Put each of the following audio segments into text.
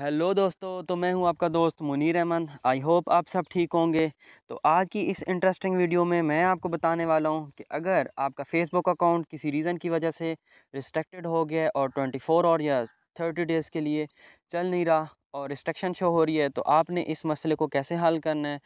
hello दोस्तों तो मैं हूं आपका दोस्त मुनीर अहमद आई होप आप सब ठीक होंगे तो आज की इस इंटरेस्टिंग वीडियो में मैं आपको बताने वाला हूं कि अगर आपका फेसबुक अकाउंट किसी रीज़न की वजह से रिस्ट्रिक्टेड हो गया और 24 और या 30 डेज़ के लिए चल नहीं रहा और रिस्ट्रिक्शन शो हो रही है तो आपने इस मसले को कैसे हल करना है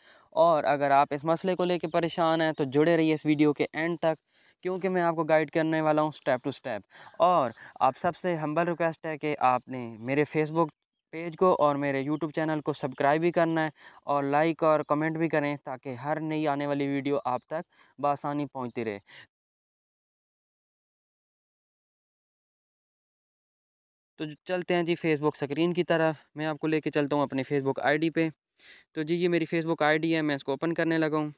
और अगर आप इस मसले को लेकर परेशान हैं तो जुड़े रहिए इस वीडियो के एंड तक क्योंकि मैं आपको गाइड करने वाला हूँ स्टेप टू स्टेप और आप सबसे हम्बल रिक्वेस्ट है कि आपने मेरे फेसबुक पेज को और मेरे यूट्यूब चैनल को सब्सक्राइब भी करना है और लाइक और कमेंट भी करें ताकि हर नई आने वाली वीडियो आप तक बसानी पहुँचती रहे तो चलते हैं जी फेसबुक स्क्रीन की तरफ मैं आपको लेके चलता हूँ अपने फेसबुक आईडी पे तो जी ये मेरी फेसबुक आईडी है मैं इसको ओपन करने लगा हूँ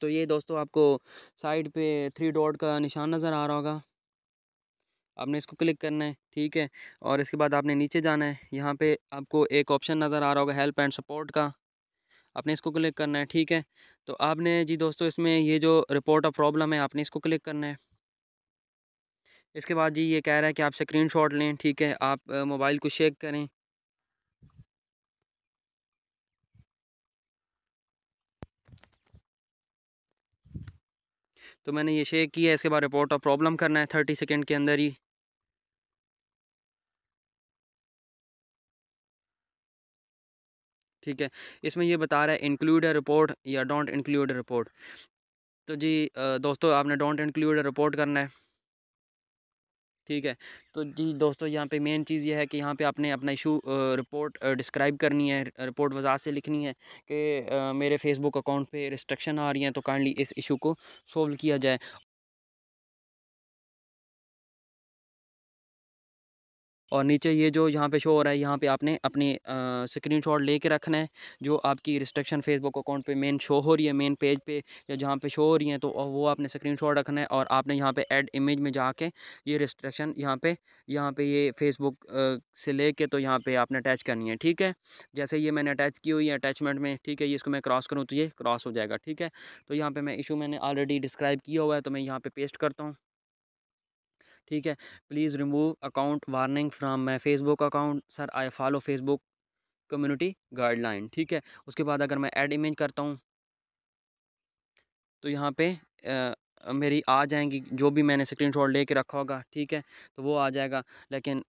तो ये दोस्तों आपको साइड पे थ्री डॉट का निशान नज़र आ रहा होगा आपने इसको क्लिक करना है ठीक है और इसके बाद आपने नीचे जाना है यहाँ पे आपको एक ऑप्शन नज़र आ रहा होगा हेल्प एंड सपोर्ट का आपने इसको क्लिक करना है ठीक है तो आपने जी दोस्तों इसमें ये जो रिपोर्ट ऑफ प्रॉब्लम है आपने इसको क्लिक करना है इसके बाद जी ये कह रहा है कि आप स्क्रीन शॉट लें ठीक है आप मोबाइल को शेक करें तो मैंने ये शेयर किया इसके बाद रिपोर्ट ऑफ प्रॉब्लम करना है थर्टी सेकेंड के अंदर ही ठीक है इसमें ये बता रहा है इंक्लूड ए रिपोर्ट या डोंट इंक्लूड अ रिपोर्ट तो जी दोस्तों आपने डोंट इंक्लूड अ रिपोर्ट करना है ठीक है तो जी दोस्तों यहाँ पे मेन चीज़ ये है कि यहाँ पे आपने अपना इशू रिपोर्ट डिस्क्राइब करनी है रिपोर्ट वजह से लिखनी है कि मेरे फेसबुक अकाउंट पे रिस्ट्रिक्शन आ रही हैं तो काइंडली इस इशू को सोल्व किया जाए और नीचे ये जो यहाँ पे शो हो रहा है यहाँ पे आपने अपनी स्क्रीन शॉट ले कर रखना है जो आपकी रिस्ट्रिक्शन फेसबुक अकाउंट पे मेन शो हो रही है मेन पेज पे या जहाँ पे शो हो रही है तो वो आपने स्क्रीन शॉट रखना है और आपने यहाँ पे ऐड इमेज में जाके ये रिस्ट्रिक्शन यहाँ पे यहाँ पे ये फेसबुक से ले कर तो यहाँ पर आपने अटैच करनी है ठीक है जैसे ये मैंने अटैच की हुई है अटैचमेंट में ठीक है ये इसको मैं क्रॉस करूँ तो ये क्रॉस हो जाएगा ठीक है तो यहाँ पर मैं इशू मैंने ऑलरेडी डिस्क्राइब किया हुआ है तो मैं यहाँ पर पेस्ट करता हूँ ठीक है please remove account warning from my Facebook account sir I follow Facebook community guideline ठीक है उसके बाद अगर मैं ऐड इमेज करता हूँ तो यहाँ पे आ, मेरी आ जाएंगी जो भी मैंने स्क्रीन शॉट ले कर रखा होगा ठीक है तो वो आ जाएगा लेकिन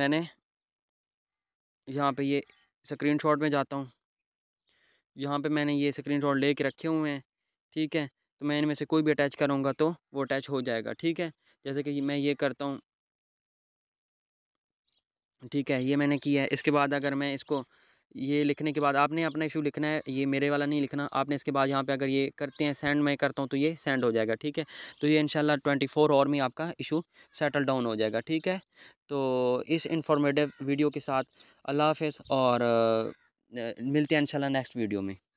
मैंने यहाँ पे ये स्क्रीन शॉट में जाता हूँ यहाँ पे मैंने ये स्क्रीन शॉट ले रखे हुए हैं ठीक है तो मैं इनमें से कोई भी अटैच करूँगा तो वो अटैच हो जाएगा ठीक है जैसे कि मैं ये करता हूँ ठीक है ये मैंने किया है इसके बाद अगर मैं इसको ये लिखने के बाद आपने अपना इशू लिखना है ये मेरे वाला नहीं लिखना आपने इसके बाद यहाँ पे अगर ये करते हैं सेंड मैं करता हूँ तो ये सेंड हो जाएगा ठीक है तो ये इनशाला ट्वेंटी फोर और में आपका इशू सेटल डाउन हो जाएगा ठीक है तो इस इंफॉर्मेटिव वीडियो के साथ अल्लाह हाफ और आ, मिलते हैं इनशाला नेक्स्ट वीडियो में